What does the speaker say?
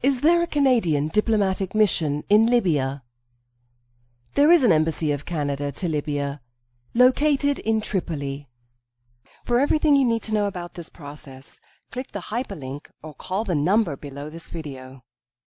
Is there a Canadian diplomatic mission in Libya? There is an Embassy of Canada to Libya, located in Tripoli. For everything you need to know about this process, click the hyperlink or call the number below this video.